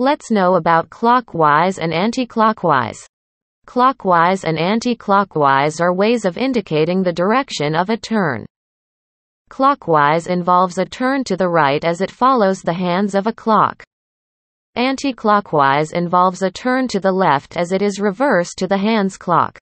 Let's know about clockwise and anticlockwise. Clockwise and anticlockwise are ways of indicating the direction of a turn. Clockwise involves a turn to the right as it follows the hands of a clock. Anticlockwise involves a turn to the left as it is reversed to the hands clock.